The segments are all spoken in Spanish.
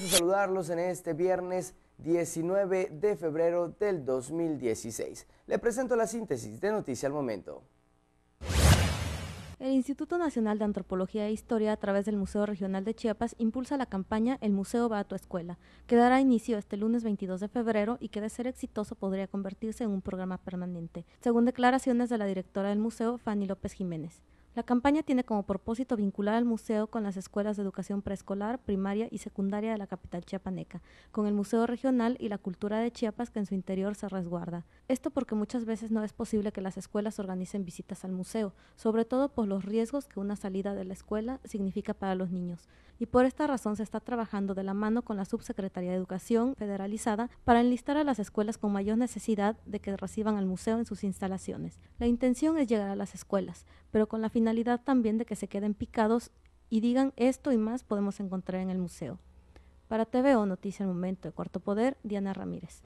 gusto saludarlos en este viernes 19 de febrero del 2016. Le presento la síntesis de Noticia al Momento. El Instituto Nacional de Antropología e Historia, a través del Museo Regional de Chiapas, impulsa la campaña El Museo va a tu escuela, que dará inicio este lunes 22 de febrero y que, de ser exitoso, podría convertirse en un programa permanente, según declaraciones de la directora del museo, Fanny López Jiménez. La campaña tiene como propósito vincular al museo con las escuelas de educación preescolar, primaria y secundaria de la capital chiapaneca, con el museo regional y la cultura de Chiapas que en su interior se resguarda. Esto porque muchas veces no es posible que las escuelas organicen visitas al museo, sobre todo por los riesgos que una salida de la escuela significa para los niños. Y por esta razón se está trabajando de la mano con la Subsecretaría de Educación Federalizada para enlistar a las escuelas con mayor necesidad de que reciban al museo en sus instalaciones. La intención es llegar a las escuelas, pero con la finalidad también de que se queden picados y digan esto y más podemos encontrar en el museo. Para TVO Noticia El Momento de Cuarto Poder, Diana Ramírez.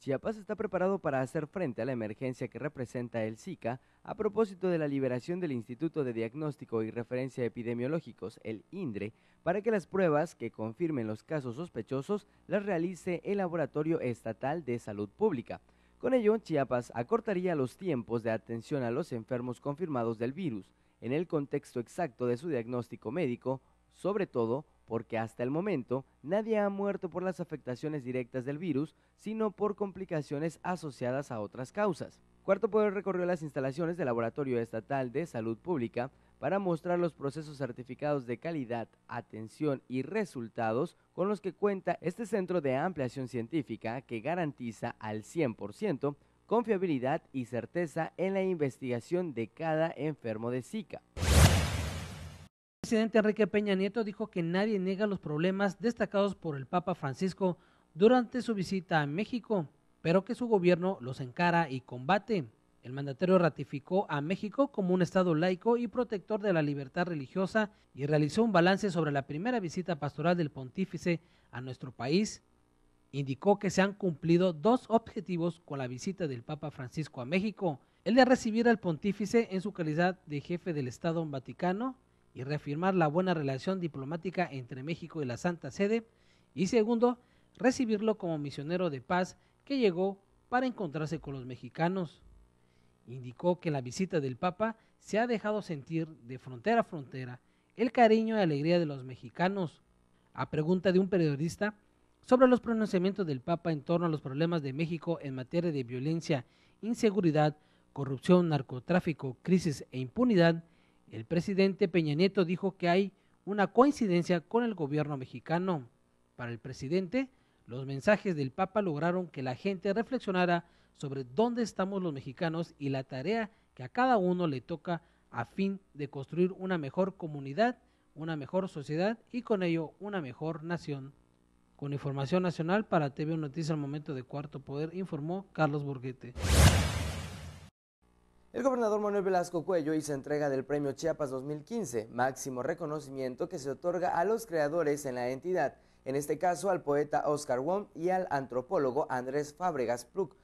Chiapas está preparado para hacer frente a la emergencia que representa el Zika a propósito de la liberación del Instituto de Diagnóstico y Referencia Epidemiológicos, el INDRE, para que las pruebas que confirmen los casos sospechosos las realice el Laboratorio Estatal de Salud Pública. Con ello, Chiapas acortaría los tiempos de atención a los enfermos confirmados del virus en el contexto exacto de su diagnóstico médico, sobre todo porque hasta el momento nadie ha muerto por las afectaciones directas del virus, sino por complicaciones asociadas a otras causas. Cuarto Poder recorrió las instalaciones del Laboratorio Estatal de Salud Pública para mostrar los procesos certificados de calidad, atención y resultados con los que cuenta este centro de ampliación científica que garantiza al 100% confiabilidad y certeza en la investigación de cada enfermo de Zika. El presidente Enrique Peña Nieto dijo que nadie niega los problemas destacados por el Papa Francisco durante su visita a México, pero que su gobierno los encara y combate. El mandatario ratificó a México como un Estado laico y protector de la libertad religiosa y realizó un balance sobre la primera visita pastoral del pontífice a nuestro país. Indicó que se han cumplido dos objetivos con la visita del Papa Francisco a México, el de recibir al pontífice en su calidad de jefe del Estado Vaticano y reafirmar la buena relación diplomática entre México y la Santa Sede, y segundo, recibirlo como misionero de paz que llegó para encontrarse con los mexicanos. Indicó que la visita del Papa se ha dejado sentir de frontera a frontera el cariño y alegría de los mexicanos. A pregunta de un periodista sobre los pronunciamientos del Papa en torno a los problemas de México en materia de violencia, inseguridad, corrupción, narcotráfico, crisis e impunidad, el presidente Peña Nieto dijo que hay una coincidencia con el gobierno mexicano. Para el presidente, los mensajes del Papa lograron que la gente reflexionara sobre dónde estamos los mexicanos y la tarea que a cada uno le toca a fin de construir una mejor comunidad, una mejor sociedad y con ello una mejor nación. Con información nacional para TV Noticias al momento de Cuarto Poder informó Carlos Burguete. El gobernador Manuel Velasco Cuello hizo entrega del Premio Chiapas 2015, máximo reconocimiento que se otorga a los creadores en la entidad, en este caso al poeta Oscar Wong y al antropólogo Andrés Fábregas Pluck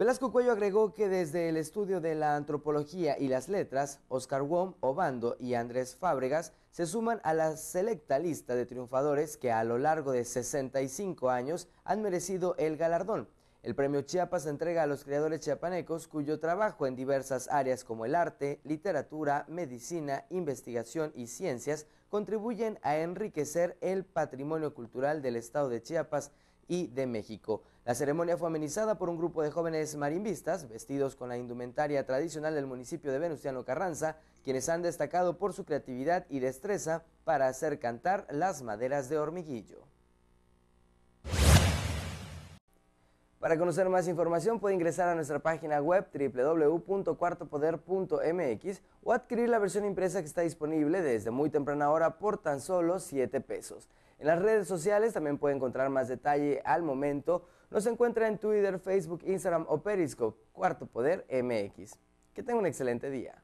Velasco Cuello agregó que desde el estudio de la antropología y las letras, Oscar Wong, Obando y Andrés Fábregas se suman a la selecta lista de triunfadores que a lo largo de 65 años han merecido el galardón. El premio Chiapas se entrega a los creadores chiapanecos cuyo trabajo en diversas áreas como el arte, literatura, medicina, investigación y ciencias contribuyen a enriquecer el patrimonio cultural del estado de Chiapas y de México. La ceremonia fue amenizada por un grupo de jóvenes marimbistas vestidos con la indumentaria tradicional del municipio de Venustiano Carranza, quienes han destacado por su creatividad y destreza para hacer cantar las maderas de hormiguillo. Para conocer más información puede ingresar a nuestra página web www.cuartopoder.mx o adquirir la versión impresa que está disponible desde muy temprana hora por tan solo 7 pesos. En las redes sociales también puede encontrar más detalle al momento. Nos encuentra en Twitter, Facebook, Instagram o Periscope, Cuarto Poder MX. Que tenga un excelente día.